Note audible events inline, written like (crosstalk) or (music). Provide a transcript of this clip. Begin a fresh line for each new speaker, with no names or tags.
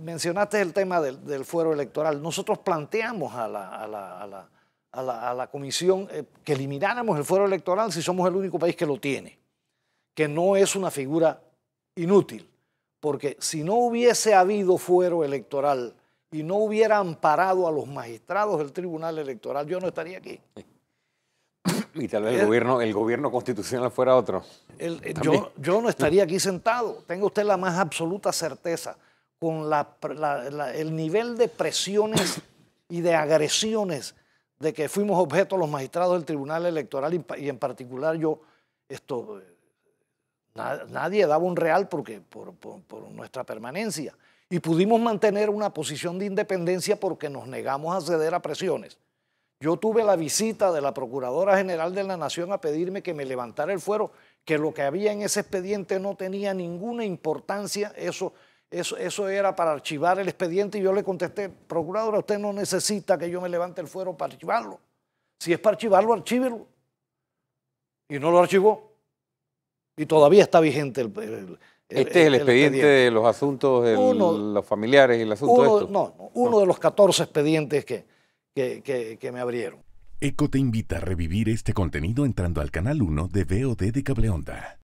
mencionaste el tema del, fuero electoral. Nosotros planteamos a la, comisión eh, que elimináramos el fuero electoral si somos el único país que lo tiene, que no es una figura inútil, porque si no hubiese habido fuero electoral y no hubiera amparado a los magistrados del Tribunal Electoral, yo no estaría aquí.
(coughs) Y tal vez eh. el, gobierno, constitucional fuera otro.
Eh, yo, yo no estaría aquí sentado, tenga usted la más absoluta certeza con el nivel de presiones y de agresiones de que fuimos objeto los magistrados del Tribunal Electoral y, en particular yo, esto, eh, nadie daba un real porque, por, por nuestra permanencia. Y pudimos mantener una posición de independencia porque nos negamos a ceder a presiones. Yo tuve la visita de la Procuradora General de la Nación a pedirme que me levantara el fuero, que lo que había en ese expediente no tenía ninguna importancia, eso eso, era para archivar el expediente y yo le contesté, procuradora, usted no necesita que yo me levante el fuero para archivarlo. Si es para archivarlo, archívelo. Y no lo archivó. Y todavía está vigente el...
este es el, expediente, de los asuntos, los familiares y el asunto de esto.
No, uno de los 14 expedientes que, me abrieron.
ECO te invita a revivir este contenido entrando al canal 1 de VOD de Cableonda.